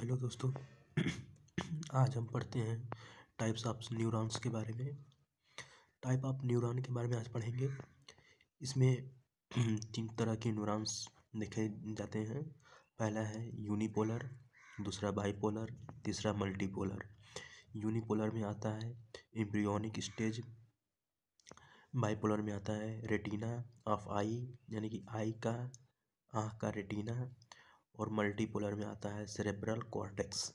hello दोस्तों आज हम पढ़ते हैं टाइप्स ऑफ न्यूरॉन्स के बारे में टाइप ऑफ न्यूरॉन के बारे में आज पढ़ेंगे इसमें तीन तरह के न्यूरॉन्स देखे जाते हैं पहला है यूनिपोलर दूसरा बाईपोलर तीसरा मल्टीपोलर यूनिपोलर में आता है एम्ब्रियोनिक स्टेज बाईपोलर में आता है रेटिना ऑफ आई यानी कि आई का आँख का रेटिना और मल्टीपोलर में आता है सेरेब्रल कॉर्टेक्स